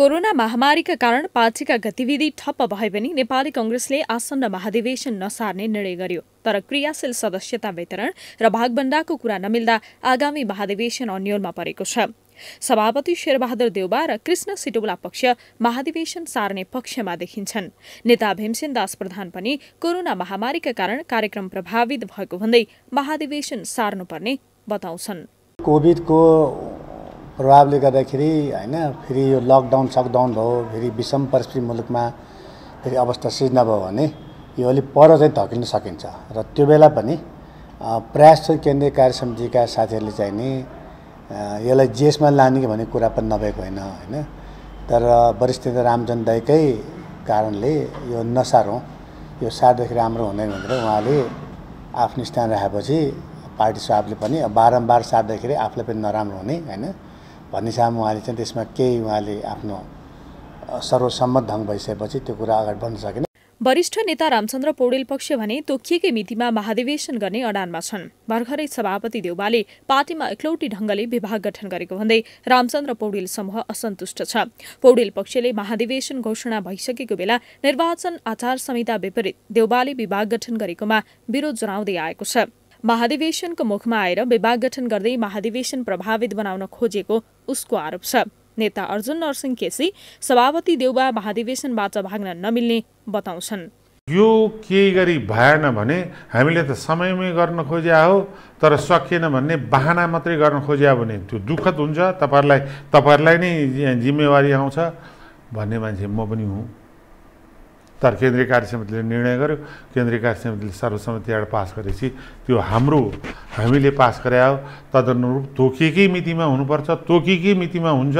corona महामारीका कारण पार्टीका गतिविधि ठप्प भए पनि नेपाली कङ्ग्रेसले आसन्न महाधिवेशन नसार्ने निर्णय गर्यो तर क्रियाशील सदस्यता वितरण र भागबण्डाको कुरा नमिल्दा आगामी महाधिवेशन अन्यलमा परेको छ सभापति शेरबहादुर देउबा र कृष्ण सिटौला पक्ष महाधिवेशन सार्ने पक्षमा देखिन्छन् नेता भीमसेन दास प्रधान पनि कोरोना महामारीका कारण कार्यक्रम प्रभावित भएको भन्दै महाधिवेशन सार्नुपर्ने बताउँछन् कोभिडको प्रभावले गर्दाखेरि होइन फेरि यो लकडाउन सकडाउन भयो फेरि विषम परिस्थिति मुलुकमा फेरि अवस्था सिर्जना भयो भने यो अलिक पर चाहिँ धकिन सकिन्छ र त्यो बेला पनि प्रयास चाहिँ केन्द्रीय कार्य समितिका साथीहरूले चाहिँ नि यसलाई जेसमा लाने भन्ने कुरा पनि नभएको होइन होइन तर वरिष्ठ नेता रामजन दाईकै कारणले यो नसारौँ यो सार्दाखेरि राम्रो हुँदैन भनेर उहाँले आफ्नो स्थान राखेपछि पार्टी साहबले पनि बारम्बार सार्दाखेरि आफूलाई पनि नराम्रो हुने होइन भन्ने हिसाबमा उहाँले चाहिँ त्यसमा केही उहाँले आफ्नो सर्वसम्मत ढङ्ग भइसकेपछि त्यो कुरा अगाडि बढ्न सकेन वरिष्ठ नेता रामचन्द्र पौडेल पक्ष भने तोकिएकै मितिमा महाधिवेशन गर्ने अडानमा छन् भर्खरै सभापति देउबाले पार्टीमा एकलौटी ढङ्गले विभाग गठन गरेको भन्दै रामचन्द्र पौडेल समूह असन्तुष्ट छ पौडेल पक्षले महाधिवेशन घोषणा भइसकेको बेला निर्वाचन आचार संहिता विपरीत देउबाले विभाग गठन गरेकोमा विरोध जनाउँदै आएको छ महाधिवेशनको मुखमा आएर विभाग गठन गर्दै महाधिवेशन प्रभावित बनाउन खोजेको उसको आरोप छ नेता अर्जुन नरसिंह केसी सभापति देउबा महाधिवेशनबाट भाग्न नमिल्ने बताउँछन् यो केही गरी भएन भने हामीले त समयमै गर्न खोज्या हो तर सकिएन भन्ने बाहना मात्रै गर्न खोज्या भने त्यो दुःखद हुन्छ तपाईँहरूलाई तपाईँहरूलाई नै जिम्मेवारी आउँछ भन्ने मान्छे म पनि हुँ तर केन्द्रीय कार्य समितिले निर्णय गर्यो केन्द्रीय कार्य समितिले सर्वसम्मति एउटा पास गरेपछि त्यो हाम्रो हामीले पास गरायो तदनुरूप तोकिएकै मितिमा हुनुपर्छ तोकिएकै मितिमा हुन्छ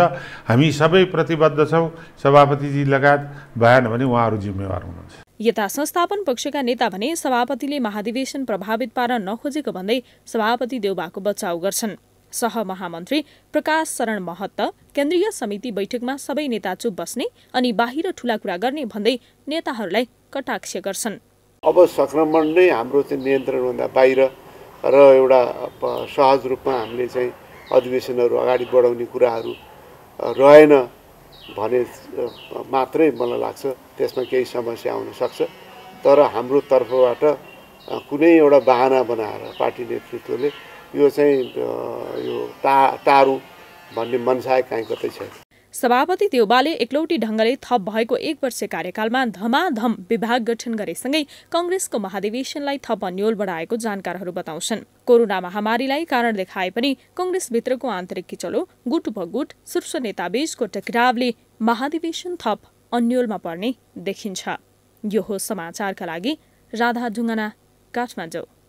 हामी सबै प्रतिबद्ध छौँ सभापतिजी लगायत भएन भने उहाँहरू जिम्मेवार हुनुहुन्छ यता संस्थापन पक्षका नेता भने सभापतिले महाधिवेशन प्रभावित पार नखोजेको भन्दै सभापति देउबाको बचाउ गर्छन् सहमहामन्त्री प्रकाश शरण महत्त केन्द्रीय समिति बैठकमा सबै नेता चुप बस्ने अनि बाहिर ठुला कुरा गर्ने भन्दै नेताहरूलाई कटाक्ष गर्छन् अब सङ्क्रमण नै हाम्रो चाहिँ नियन्त्रणभन्दा बाहिर र एउटा सहज रूपमा हामीले चाहिँ अधिवेशनहरू अगाडि बढाउने कुराहरू रहेन भने मात्रै मलाई लाग्छ त्यसमा केही समस्या आउन सक्छ तर हाम्रो तर्फबाट कुनै एउटा बाहना बनाएर पार्टी नेतृत्वले यो चाहिँ यो ता टारु भन्ने मनसाय काहीँ कतै छैन सभापति देउबाले एकलौटी ढङ्गले थप भएको एक वर्ष कार्यकालमा धमाधम विभाग गठन गरेसँगै कङ्ग्रेसको महाधिवेशनलाई थप अन्यल बढाएको जानकारहरू बताउँछन् कोरोना महामारीलाई कारण देखाए पनि कङ्ग्रेसभित्रको आन्तरिक किचलो गुट भगुट शीर्ष नेताबीचको टकरावले महाधिवेशन थप अन्यलमा पर्ने देखिन्छ यो हो समाचारका लागि राधा ढुङ्गाना काठमाडौँ